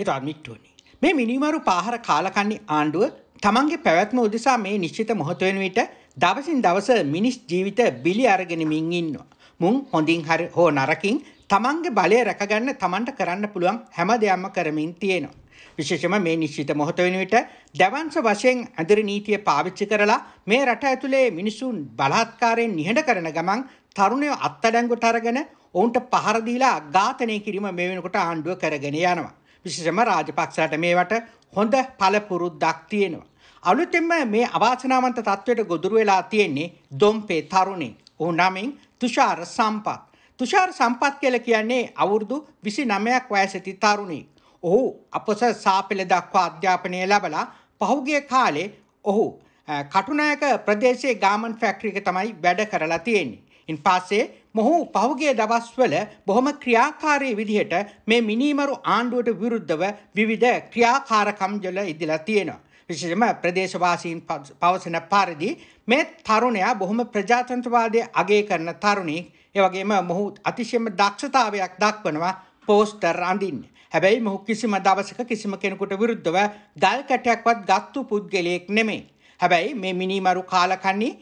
හිතාත්මික්ටුවනි. මේ මිනිමරු පාහර කාලකන්නේ ආණ්ඩුව තමන්ගේ පැවැත්ම උදෙසා මේ නිශ්චිත මොහොතවෙන විට දවසින් දවස මිනිස් ජීවිත බිලි අරගෙනමින් ඉන්නවා. මුන් හොඳින් හරි හෝ නරකින් තමන්ගේ බලය රැකගන්න තමන්ට කරන්න පුළුවන් හැම දෙයක්ම කරමින් තියෙනවා. විශේෂම මේ නිශ්චිත මොහොත වෙන විට දවංශ වශයෙන් ඇඳරි නීතිය පාවිච්චි කරලා මේ රට ඇතුලේ මිනිසුන් බලාත්කාරයෙන් නිහඬ කරන ගමන් තරුණයෝ අත්අඩංගුවට අරගෙන ඔවුන්ට පහර දීලා ඝාතනය කිරීම මේ වෙනකොට ආණ්ඩුව කරගෙන යනවා. විශේෂම රාජපක්ෂට මේවට හොඳ පළපුරුද්දක් තියෙනවා. අලුතෙන්ම මේ අවාසනාවන්ත තත්ත්වයට ගොදුරු වෙලා තියෙන්නේ දොම්පේ තරුණේ. ඔහු නමින් තුෂාර සම්පත්. තුෂාර සම්පත් කියලා කියන්නේ අවුරුදු 29ක් වයසති තරුණේ. ඔහු අපොස සාපෙළ දක්වා අධ්‍යාපනය ලැබලා පහුගිය කාලේ ඔහු කටුනායක ප්‍රදේශයේ ගාමන් ෆැක්ටරි එක තමයි වැඩ කරලා තියෙන්නේ. ඉන් පස්සේ මොහු පහුගේ දවස්වල බොහොම ක්‍රියාකාරී විදිහට මේ මිනීමරු ආණ්ඩුවට විරුද්ධව විවිධ ක්‍රියාකාරකම් ජල ඉදිලා තියෙනවා. විශේෂම ප්‍රදේශවාසීන් පවසන පරිදි මේ තරුණයා බොහොම ප්‍රජාතන්ත්‍රවාදය අගය කරන තරුණී ඒ වගේම මොහු අතිශයම දක්ෂතාවයක් දක්වනවා පෝස්ටර් අඳින්න. හැබැයි මොහු කිසිම දවසක කිසිම කෙනෙකුට විරුද්ධව ගල් කැටයක්වත් ගත්තු පුද්ගලයෙක් නෙමෙයි. හැබැයි මේ මිනිමරු කාලකන්නේ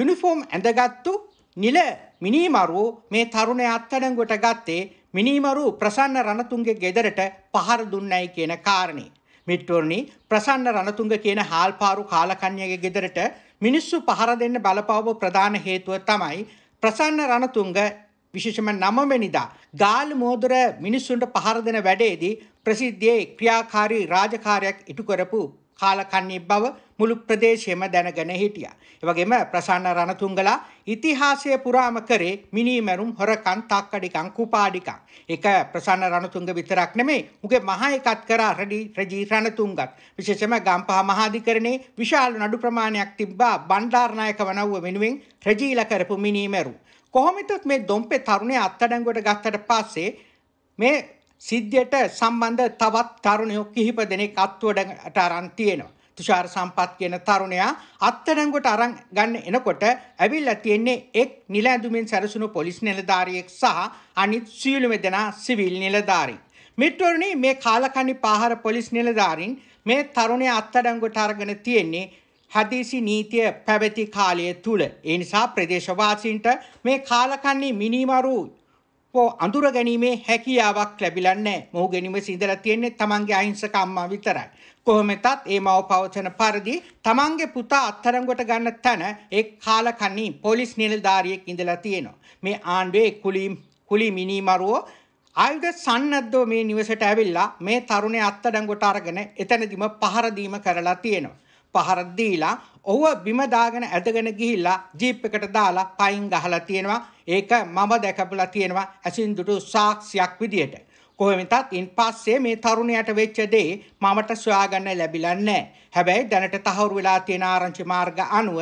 යුනිෆෝම් ඇඳගත්තු නිල මිනීමරු මේ තරුණය අත්අඩංගුවට ගත්තේ මිනීමරු ප්‍රසන්න රණතුන්ගේ ගෙදරට පහර දුන්නයි කියන කාරණේ. මිට්ටෝර්නි ප්‍රසන්න රණතුංග කියන හාල්පාරු කාලකන්‍යගේ ගෙදරට මිනිස්සු පහර දෙන්න බලපවව ප්‍රධාන හේතුව තමයි ප්‍රසන්න රණතුංග විශේෂම නමවෙනිදා ගාල් මෝදර මිනිස්සුන්ට පහර දෙන වැඩේදී ප්‍රසිද්ධියේ ක්‍රියාකාරී රාජකාරියක් ඉටු කරපු කාලකන්ණී බව මුළු ප්‍රදේශයම දැනගෙන හිටියා. ඒ වගේම ප්‍රසන්න රණතුංගලා ඉතිහාසය පුරාම කරේ මිනිමැරුම් හොරකම් තාක්කඩිකම් කුපාඩිකම්. ඒක ප්‍රසන්න රණතුංග විතරක් නෙමෙයි. උගේ මහා එකත් කරා රඩි රජී රණතුංගත්. විශේෂයෙන්ම ගම්පහ මහාධිකරණේ විශාල නඩු ප්‍රමාණයක් තිබ්බා බණ්ඩාරනායක වනව්ව වෙනුවෙන් රජීලා කරපු මිනිමැරුම්. කොහොමිටත් මේ දොම්පේ තරුණයා අත්අඩංගුවට ගත්තට පස්සේ මේ සිද්ධියට සම්බන්ධ තවත් තරුණයෝ කිහිප දෙනෙක් අත්වඩට අරන් තියෙනවා. තුෂාර සම්පත් කියන තරුණයා අත්අඩංගුවට අරන් ගන්න එනකොට ඇවිල්ලා තියෙන්නේ එක් නිලැඳුමින් සැරසුණු පොලිස් නිලධාරියෙක් සහ අනිත් සියලුම දෙනා සිවිල් නිලධාරීන්. මෙට්ටෝරණේ මේ කාලකණ්ණි පාහර පොලිස් නිලධාරීන් මේ තරුණයා අත්අඩංගුවට අරගෙන තියෙන්නේ හදිසි නීතිය පැවති කාලය තුල. ඒ නිසා ප්‍රදේශවාසීන්ට මේ කාලකන්ණි මිනිමරු හෝ අඳුර ගැනීමේ හැකියාවක් ලැබිලා නැහැ. මොහු ගැනීම සිඳලා තියෙන්නේ තමන්ගේ අහිංසක අම්මා විතරයි. කොහොමතත් ඒ මව පවසන පරිදි තමන්ගේ පුතා අත්තරංගුවට ගන්න තැන ඒ කාලකණ්ණි පොලිස් නිලධාරියෙක් ඉඳලා තියෙනවා. මේ ආණ්ඩුවේ කුලි කුලි මිනිමරුවෝ ආයුධ සන්නද්ධෝ මේ නිවසට ඇවිල්ලා මේ තරුණේ අත්අඩංගුවට අරගෙන එතනදිම පහර දීම කරලා තියෙනවා. පහර දීලා ඔහුව බිම දාගෙන ඇදගෙන ගිහිල්ලා ජීප් එකට දාලා පයින් ගහලා තියෙනවා. ඒක මම දැකපලා තියෙනවා ඇසින්දුටු සාක්ෂියක් විදියට. කොහොමතත් ඉන් පස්සේ මේ තරුණයට වෙච්ච දේ මමට සොයාගන්න ලැබිලා නැහැ. හැබැයි දැනට තහවුරු වෙලා තියෙන ආරංචි මාර්ග අනුව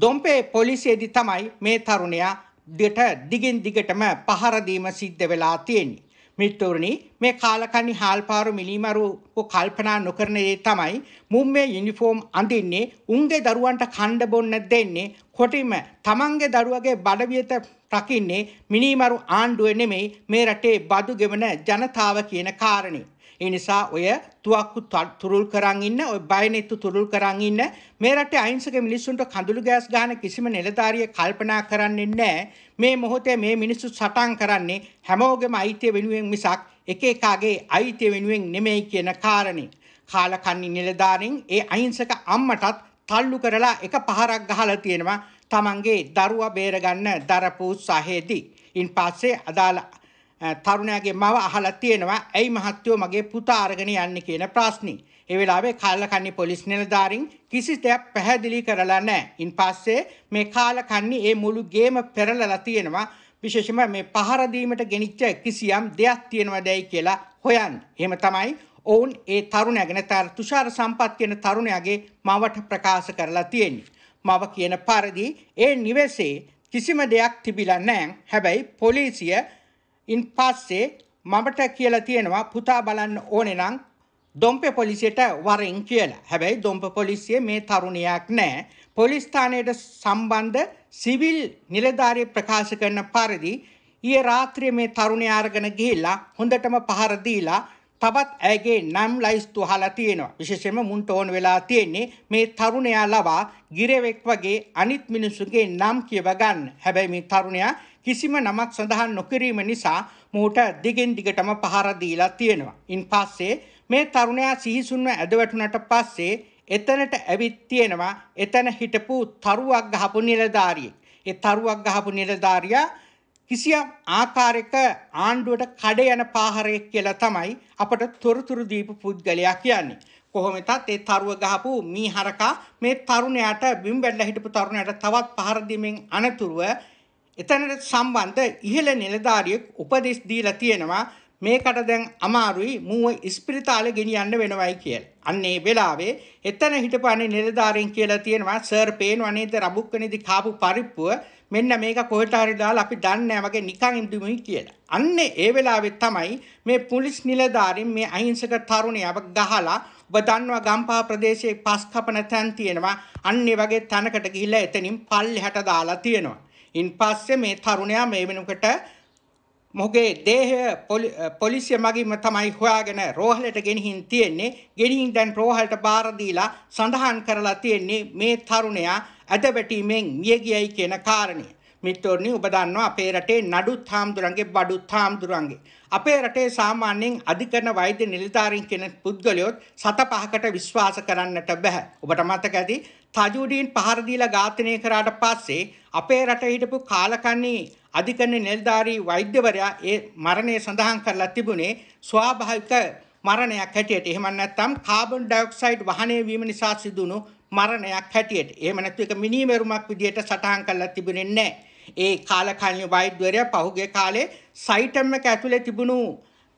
දොම්පේ පොලිසියේදී තමයි මේ තරුණයා දෙට දිගින් දිගටම පහර දීම සිද්ධ වෙලා තියෙන්නේ. මිත්‍රවරුනි මේ කාලකන්ණි හාල්පාරු මිලිමරු කල්පනා නොකරන දේ තමයි මුම් මේ යුනිෆෝම් අඳින්නේ උන්ගේ දරුවන්ට කණ්ඩ බොන්න දෙන්නේ කොටිම තමන්ගේ දරුවගේ බඩවියත රකින්නේ මිනිමරු ආණ්ඩුවේ නෙමෙයි මේ රටේ බදු ගෙවන ජනතාව කියන කාරණේ ඒ නිසා ඔය තුවක්කු තුරුල් කරන් ඉන්න ඔය බයනෙත්තු තුරුල් කරන් ඉන්න මේ රටේ අහිංසක මිනිස්සුන්ට කඳුළු ගෑස් ගන්න කිසිම නිලධාරියෙක් කල්පනා කරන්නේ නැහැ. මේ මොහොතේ මේ මිනිස්සු සටන් කරන්නේ හැමෝගෙම අයිතිය වෙනුවෙන් මිසක් එක එකාගේ අයිතිය වෙනුවෙන් නෙමෙයි කියන කාරණේ. කාලකන්ණි නිලධාරීන් ඒ අහිංසක අම්මටත් තල්ලු කරලා එක පහරක් ගහලා තියෙනවා තමන්ගේ දරුවා බේරගන්න දරපු සහේදී. ඉන් පස්සේ අදාළ තරුණයාගේ මව අහලා තියෙනවා ඇයි මහත්තයෝ මගේ පුතා අරගෙන යන්නේ කියන ප්‍රශ්නේ. ඒ වෙලාවේ කාලකන්ණි පොලිස් නිලධාරීන් කිසි දෙයක් පැහැදිලි කරලා නැහැ. ඉන් පස්සේ මේ කාලකන්ණි ඒ මුළු ගේම පෙරලලා තියෙනවා. විශේෂයෙන්ම මේ පහර දීමට ගෙනිච්ච කිසියම් දෙයක් තියෙනවදයි කියලා හොයන්. එහෙම තමයි ඔවුන් ඒ තරුණයාගෙන තර තුෂාර සම්පත් කියන තරුණයාගේ මවට ප්‍රකාශ කරලා තියෙන්නේ. මව කියන පරිදි ඒ නිවසේ කිසිම දෙයක් තිබිලා නැහැ. හැබැයි පොලිසිය ඉන් පස්සේ මමට කියලා තියෙනවා පුතා බලන්න ඕනේ නම් දොම්පෙ පොලිසියට වරෙන් කියලා. හැබැයි දොම්ප පොලිසිය මේ තරුණියක් නෑ. පොලිස් ස්ථානයට සම්බන්ධ සිවිල් නිලධාරී ප්‍රකාශ කරන පරිදි ඊයේ රාත්‍රියේ මේ තරුණිය අරගෙන ගිහිල්ලා හොඳටම පහර දීලා තවත් ඇගේ නම් ලයිස්තු අහලා තියෙනවා. විශේෂයෙන්ම මුන්ට ඕන වෙලා තියෙන්නේ මේ තරුණයා ලවා ගිරෙවෙක් වගේ අනිත් මිනිසුන්ගේ නම් කියව ගන්න. හැබැයි මේ තරුණයා කිසිම නමක් සඳහන් නොකිරීම නිසා මොහුට දිගින් දිගටම පහර දීලා තියෙනවා. ඉන් පස්සේ මේ තරුණයා සිහිසුන්ව ඇදවැටුණට පස්සේ එතනට ඇවිත් තියෙනවා එතන හිටපු තරුවක් ගහපු නිලධාරියෙක්. ඒ තරුවක් ගහපු නිලධාරියා කිසියම් ආකාරයක ආණ්ඩුවට කඩ යන පාහරයක් කියලා තමයි අපට තොරතුරු දීපු පුද්ගලයා කියන්නේ. කොහොමතත් ඒ තරුව ගහපු මීහරකා මේ තරුණයාට බිම් බැලලා හිටපු තරුණයාට තවත් පහර දීමෙන් අනතුරුව එතනට සම්බන්ධ ඉහළ නිලධාරියෙක් උපදෙස් දීලා තියෙනවා මේකට දැන් අමාරුයි මූව ඉස්පිරිතාලේ ගෙනියන්න වෙනවයි කියලා. අන්න ඒ වෙලාවේ එතන හිටපු නිලධාරීන් කියලා තියෙනවා සර් පේනවා නේද රබුක්කනේදි කාපු පරිප්පුව මෙන්න මේක කොහෙට හරි දාලා අපි දන්නේ වගේ නිකන් ඉඳිමුයි කියලා. අන්න ඒ වෙලාවේ තමයි මේ පොලිස් නිලධාරීන් මේ අහිංසක තරුණයව ගහලා ඔබ දන්නවා ගම්පහ ප්‍රදේශයේ පස් කපන තැන් තියෙනවා. අන්න ඒ වගේ තැනකට ගිහිල්ලා එතනින් පල්ලෙහාට දාලා තියෙනවා. ඉන් පස්සේ මේ තරුණයා මේ වෙනකොට මොහුගේ දේහය පොලිසිය මගින්ම තමයි හොයාගෙන රෝහලට ගෙනihin තියෙන්නේ. ගෙනihin දැන් රෝහලට බාර දීලා සඳහන් කරලා තියෙන්නේ මේ තරුණයා ඇදවැටීමෙන් මිය ගියයි කියන කාරණය. මිත්‍රෝනි ඔබ දන්නවා අපේ රටේ නඩුත් හාමුදුරන්ගේ බඩුත් හාමුදුරන්ගේ අපේ රටේ සාමාන්‍යයෙන් අධිකරණ වෛද්‍ය නිලධාරීන් කෙනෙක් පුද්ගලයොත් සත පහකට විශ්වාස කරන්නට බෑ. ඔබට මතක ඇති තජුඩීන් පහර දීලා ඝාතනය කරාට පස්සේ අපේ රට හිටපු කාලකන්ණී අධිකරණ නිලධාරී වෛද්‍යවරයා ඒ මරණය සඳහන් කරලා තිබුණේ ස්වාභාවික මරණයක් හැටියට. එහෙම නැත්නම් කාබන් ඩයොක්සයිඩ් වහනය වීම නිසා සිදුණු මරණයක් හැටියට. එහෙම නැත්නම් ඒක මිනීමරුමක් විදියට සටහන් කරලා තිබුණේ නැහැ. ඒ කාලකන්ණී වෛද්‍යවරයා පහුගිය කාලේ සයිටම් එක ඇතුලේ තිබුණු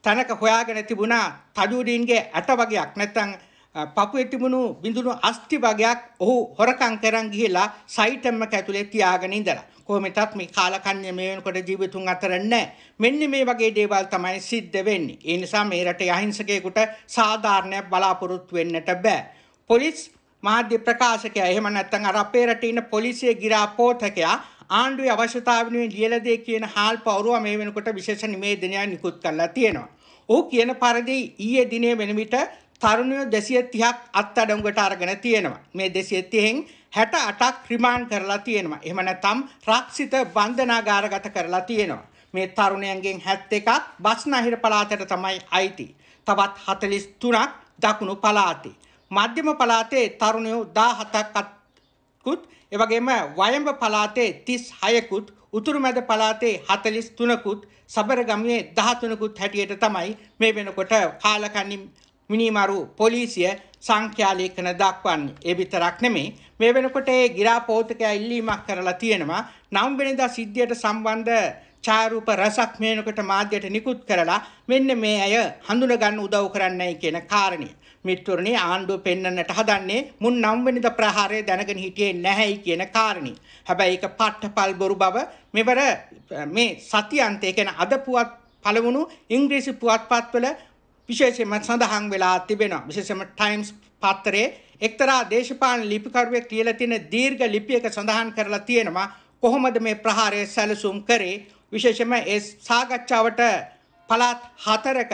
තැනක හොයාගෙන තිබුණා තඩුඩීන්ගේ ඇට වගේක් නැත්නම් පපුවේ තිබුණු බිඳුණු අස්ති වගයක් ඔහු හොරකම් කරන් ගිහිලා සයිටම් එක ඇතුලේ තියාගෙන ඉඳලා. කොහොමදත් මේ කාලකන්‍ය මේ වෙනකොට ජීවිතුන් අතර නැහැ. මෙන්න මේ වගේ දේවල් තමයි සිද්ධ වෙන්නේ. ඒ නිසා මේ රටේ අහිංසකයෙකුට සාධාරණයක් බලාපොරොත්තු වෙන්නට බෑ. පොලිස් මාධ්‍ය ප්‍රකාශකයා එහෙම නැත්නම් අර අපේ රටේ ඉන්න පොලිසිය ගිරා පෝතකයා ආණ්ඩුවේ අවශ්‍යතාව වෙනුවෙන් ලියලා දෙ කියන හාල් පවරුව මේ වෙනකොට විශේෂ නිමේදනයක් නිකුත් කරලා තියෙනවා. ඔහු කියන පරිදි ඊයේ දිනේ වෙන විට තරුණයෝ 230ක් අත්අඩංගුවට අරගෙන තියෙනවා. මේ 230න් 68ක් රිමාන්ඩ් කරලා තියෙනවා. එහෙම නැත්නම් රක්ෂිත බන්ධනාගාරගත කරලා තියෙනවා. මේ තරුණයන්ගෙන් 71ක් බස්නාහිර පළාතට තමයි අයිති. තවත් 43ක් දකුණු පළාතේ. මධ්‍යම පළාතේ තරුණයෝ 17ක් කුත් එවැගේම වයඹ පළාතේ 36 කුත් උතුරු මැද පළාතේ 43 කුත් සබරගමේ 13 කුත් හැටියට තමයි මේ වෙනකොට කාලකන්ණි මිනිමරු පොලිසිය සංඛ්‍යාලේඛන දක්වන්නේ. ඒ විතරක් නෙමෙයි මේ වෙනකොට ඒ ගිරාපෝතකයා ඉල්ලීමක් කරලා තියෙනවා නම් වෙනදා සිද්ධියට සම්බන්ධ ඡායරූප රසක් මේනකට මාධ්‍යයට නිකුත් කරලා මෙන්න මේ අය හඳුනගන්න උදව් කරන්නයි කියන කාරණය. මිත්‍රණේ ආණ්ඩුව පෙන්වන්නට හදන්නේ මුන් නම් වෙනද ප්‍රහාරය දැනගෙන හිටියේ නැහැයි කියන කාරණේ. හැබැයි ඒක පට්ටපල් බොරු බව මෙවර මේ සතියන්තය කියන අද පුවත් පළවුණු ඉංග්‍රීසි පුවත්පත්වල විශේෂයෙන්ම සඳහන් වෙලා තිබෙනවා. විශේෂයෙන්ම ටයිම්ස් පත්තරේ එක්තරා දේශපාලන ලිපිකරුවෙක් කියලා තියෙන දීර්ඝ ලිපියක සඳහන් කරලා තියෙනවා කොහොමද මේ ප්‍රහාරය සැලසුම් කරේ විශේෂයෙන්ම ඒ සාකච්ඡාවට පළාත් හතරක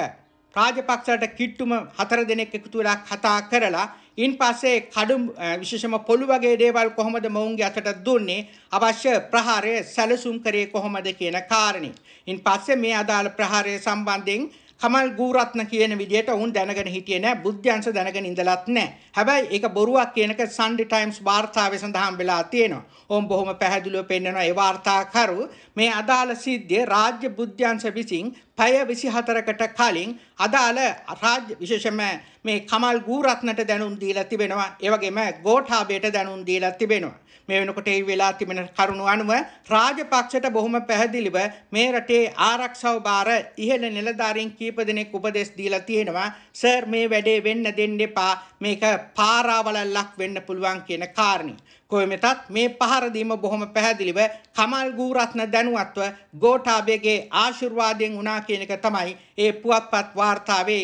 රාජපක්ෂට කිට්ටුම හතර දෙනෙක් එකතු වෙලා කතා කරලා ඉන් පස්සේ කඩු විශේෂම පොළු වගේ දේවල් කොහොමද මොවුන්ගේ අතට දුන්නේ අවශ්‍ය ප්‍රහාරය සැලසුම් කරේ කොහොමද කියන කාරණේ. ඉන් පස්සේ මේ අදාළ ප්‍රහාරය සම්බන්ධයෙන් කමල් ගූරත්න කියන විදියට වුන් දැනගෙන හිටියේ නෑ බුද්ධ්‍යංශ දැනගෙන ඉඳලත් නෑ හැබැයි ඒක බොරුවක් කියනක සන්ඩි ටයිම්ස් වාර්තාවේ සඳහන් වෙලා තියෙනවා ඔවුන් බොහොම පැහැදිලිව පෙන්වනවා ඒ වාර්තාකරු මේ අදාළ සිද්ධිය රාජ්‍ය බුද්ධ්‍යංශ විසින් පැය 24කට කලින් අදාළ රාජ්‍ය විශේෂම මේ කමල් ගූරත්නට දැනුම් දීලා තිබෙනවා. ඒ වගේම ගෝඨාභයට දැනුම් දීලා තිබෙනවා. මේ වෙනකොට ඒ වෙලා තිබෙන කරුණු අනුව රාජපක්ෂට බොහොම පැහැදිලිව මේ රටේ ආරක්ෂාව බාර ඉහළ නිලධාරීන් කීප දෙනෙක් උපදෙස් දීලා තියෙනවා. සර් මේ වැඩේ වෙන්න දෙන්න එපා. මේක පාරාවලල්ලක් වෙන්න පුළුවන් කියන කාරණේ. කොයමෙතත් මේ පහරදීම බොහොම පැහැදිලිව කමල් ගූරත්න දැනුවත්ව ගෝඨාභයගේ ආශිර්වාදයෙන් වුණා කියන එක තමයි ඒ පුවත්පත් වාර්තාවේ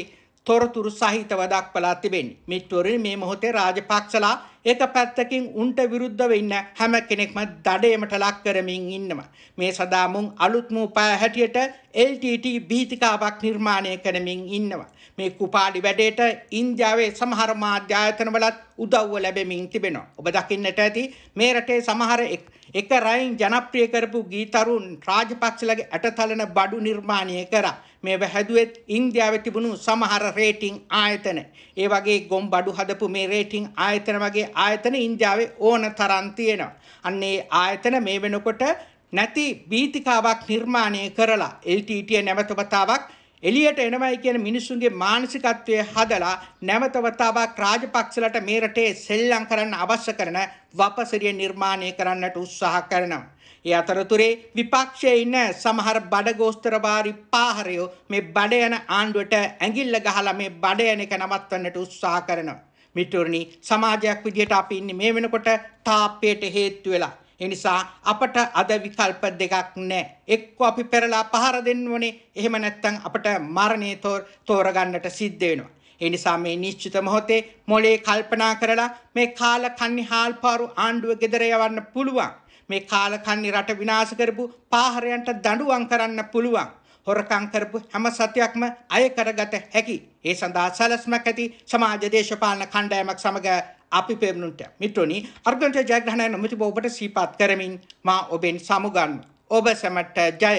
තොරතුරු සහිතව දක්වලා තිබෙන්නේ. මිත්වරුනි මේ මොහොතේ රාජපක්ෂලා එක පැත්තකින් උන්ට විරුද්ධව ඉන්න හැම කෙනෙක්ම දඩයමට ලක් කරමින් ඉන්නවා. මේ සඳහා මුන් අලුත්ම උපාය හැටියට LTT බීතිකාවක් නිර්මාණය කරමින් ඉන්නවා. මේ කුපාඩි වැඩේට ඉන්දියාවේ සමහර මාධ්‍ය ආයතනවලත් උදව්ව ලැබෙමින් තිබෙනවා. ඔබ දකින්නට ඇති මේ රටේ සමහර එක රයින් ජනප්‍රිය කරපු ගීතරුන් රාජපක්ෂලගේ ඇටතලන බඩු නිර්මාණය කරා. මේ වැහැදුවෙත් ඉන්දියාවේ තිබුණු සමහර රේටින් ආයතන. ඒ වගේ ගොම් බඩු හදපු මේ රේටින් ආයතන වගේ ආයතන ඉන්දියාවේ ඕන තරම් තියෙනවා. අන්න ඒ ආයතන මේ වෙනකොට නැති බීතිකාවක් නිර්මාණය කරලා LTT නැවතවතාවක් එලියට එනවයි කියන මිනිස්සුන්ගේ මානසිකත්වය හදලා නැවතවතාවක් රාජපක්ෂලට මේ රටේ සෙල්ලම් කරන්න අවශ්‍ය කරන වපසිරිය නිර්මාණය කරන්නට උත්සාහ කරනවා. ඒ අතරතුරේ විපක්ෂයේ ඉන්න සමහර බඩගෝස්තරවාරි පාහරයෝ මේ බඩ යන ආණ්ඩුවට ඇඟිල්ල ගහලා මේ බඩ යන එක නවත්වන්නට උත්සාහ කරනවා. මිතුරනි සමාජයක් විදිහට අපි ඉන්නේ මේ වෙනකොට තාප්පයට හේතු වෙලා ඒ නිසා අපට අද විකල්ප දෙකක් නැහැ. එක්ක අපි පෙරලා පහර දෙන්න ඕනේ. එහෙම නැත්නම් අපට මරණය තෝරගන්නට සිද්ධ වෙනවා. ඒ නිසා මේ නිශ්චිත මොහොතේ මොලේ කල්පනා කරලා මේ කාල කන්නි හාල්පාරු ආණ්ඩුව ගෙදර යවන්න පුළුවන්. මේ කාල කන්නි රට විනාශ කරපු පාහරයන්ට දඬුවම් කරන්න පුළුවන්. හොරකම් කරපු හැම සතියක්ම අය කරගත හැකි. ඒ සඳහා සැලැස්මක් ඇති සමාජ දේශපාලන කණ්ඩායමක් සමග අපි පෙරනුන්ට මිතුනි අර්ගන්ට ජයග්‍රහණය නොමැතිව ඔබට සීපාත් කරමින් මා ඔබෙන් සමුගන්න ඔබ සැමට ජය